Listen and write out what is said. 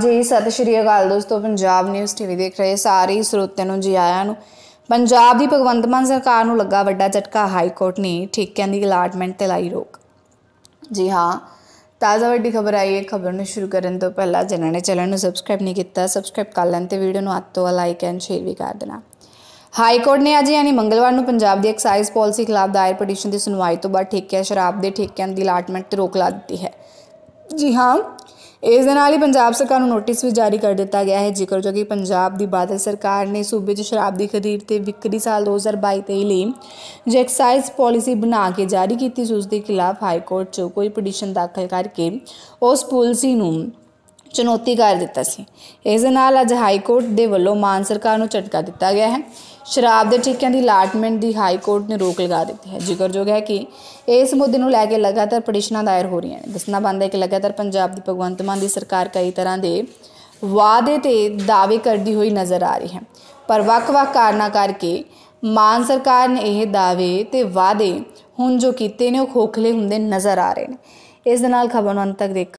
ਜੀ ਸਤਿ ਸ਼੍ਰੀ ਅਕਾਲ ਦੋਸਤੋ ਪੰਜਾਬ ਨਿਊਜ਼ ਟੀਵੀ ਦੇਖ ਰਹੇ ਸਾਰੇ ਸਰੋਤਿਆਂ ਨੂੰ ਜੀ ਆਇਆਂ ਨੂੰ ਪੰਜਾਬ ਦੀ ਭਗਵੰਤ ਮਾਨ ਸਰਕਾਰ ਨੂੰ ਲੱਗਾ ਵੱਡਾ ਝਟਕਾ ਹਾਈ ਕੋਰਟ ਨੇ ਠੇਕਿਆਂ ਦੀ ਅਲਾਟਮੈਂਟ ਤੇ ਲਾਈ ਰੋਕ ਜੀ ਹਾਂ ਤਾਜ਼ਾ ਵੱਡੀ ਖਬਰ ਆਈ ਹੈ ਖਬਰ ਨੂੰ ਸ਼ੁਰੂ ਕਰਨ ਤੋਂ ਪਹਿਲਾਂ ਜਿਨ੍ਹਾਂ ਨੇ ਚੈਨਲ ਨੂੰ ਸਬਸਕ੍ਰਾਈਬ ਨਹੀਂ ਕੀਤਾ ਸਬਸਕ੍ਰਾਈਬ ਕਰ ਲੈਣ ਤੇ ਵੀਡੀਓ ਨੂੰ ਹੱਥ ਤੋਂ ਲਾਈਕ ਐਂਡ ਸ਼ੇਅਰ ਵੀ ਕਰ ਦੇਣਾ ਹਾਈ ਕੋਰਟ ਨੇ ਅੱਜ ਯਾਨੀ ਮੰਗਲਵਾਰ ਨੂੰ ਪੰਜਾਬ ਦੀ ਐਕਸਾਈਜ਼ ਪਾਲਿਸੀ ਖਿਲਾਫ ਦਾਇਰ ਪਟੀਸ਼ਨ ਦੀ ਸੁਣਵਾਈ ਤੋਂ ਬਾਅਦ ਠੇਕਿਆਂ ਸ਼ਰਾਬ ਦੇ ਠੇਕਿਆਂ ਦੀ ਅਲਾਟਮੈਂਟ ਤੇ ਰੋਕ ਲਾ ਦਿੱਤੀ ਹੈ ਜੀ ਹਾਂ ਇਸ ਦੇ ਨਾਲ ਹੀ ਪੰਜਾਬ ਸਰਕਾਰ ਨੂੰ ਨੋਟਿਸ ਵੀ ਜਾਰੀ ਕਰ ਦਿੱਤਾ ਗਿਆ ਹੈ ਜ਼ਿਕਰ ਜੋ ਕਿ ਪੰਜਾਬ ਦੀ ਬਾਦਲ ਸਰਕਾਰ ਨੇ ਸੂਬੇ 'ਚ ਸ਼ਰਾਬ ਦੀ ਖਰੀਦ ਤੇ ਵਿਕਰੀ ਸਾਲ 2022 ਤੇ ਲਈ ਜੇ ਐਕਸਾਈਜ਼ ਪਾਲਿਸੀ ਬਣਾ ਕੇ ਜਾਰੀ ਕੀਤੀ ਉਸ ਦੇ ਖਿਲਾਫ ਹਾਈ ਕੋਰਟ 'ਚ ਕੋਈ ਪਟੀਸ਼ਨ ਦਾਖਲ ਕਰਕੇ ਉਸ ਪਾਲਿਸੀ ਨੂੰ ਚੁਣੌਤੀ ਕਰ ਦਿੱਤਾ ਸੀ ਇਸ ਦੇ ਨਾਲ ਅੱਜ ਹਾਈ ਕੋਰਟ ਦੇ ਵੱਲੋਂ ਮਾਨ ਸਰਕਾਰ ਨੂੰ ਝਟਕਾ ਦਿੱਤਾ ਗਿਆ ਹੈ ਸ਼ਰਾਬ ਦੇ ਠੇਕਿਆਂ ਦੀ ਲਾਟਮੈਂਟ ਦੀ ਹਾਈ ਕੋਰਟ ਨੇ ਰੋਕ ਲਗਾ ਦਿੱਤੀ ਹੈ ਜ਼ਿਕਰਯੋਗ ਹੈ ਕਿ ਇਸ ਮੁੱਦੇ ਨੂੰ ਲੈ ਕੇ ਲਗਾਤਾਰ ਪਟੀਸ਼ਨਾਂ ਦਾਇਰ ਹੋ ਰਹੀਆਂ ਨੇ ਦੱਸਣਾ ਬੰਦ ਹੈ ਕਿ ਲਗਾਤਾਰ ਪੰਜਾਬ ਦੀ ਭਗਵੰਤ ਮਾਨ ਦੀ ਸਰਕਾਰ ਕਈ ਤਰ੍ਹਾਂ ਦੇ ਵਾਅਦੇ ਤੇ ਦਾਅਵੇ ਕਰਦੀ ਹੋਈ ਨਜ਼ਰ ਆ ਰਹੀ ਹੈ ਪਰ ਵੱਖ-ਵੱਖ ਕਾਰਨਾਂ ਕਰਕੇ ਮਾਨ ਸਰਕਾਰ ਨੇ ਇਹ ਦਾਅਵੇ ਤੇ ਵਾਅਦੇ ਹੁਣ ਜੋ ਕੀਤੇ ਨੇ ਉਹ ਖੋਖਲੇ ਹੁੰਦੇ ਨਜ਼ਰ ਆ ਰਹੇ ਨੇ ਇਸ ਦੇ ਨਾਲ ਖਬਰ ਨੂੰ ਅੰਤ ਤੱਕ ਦੇਖ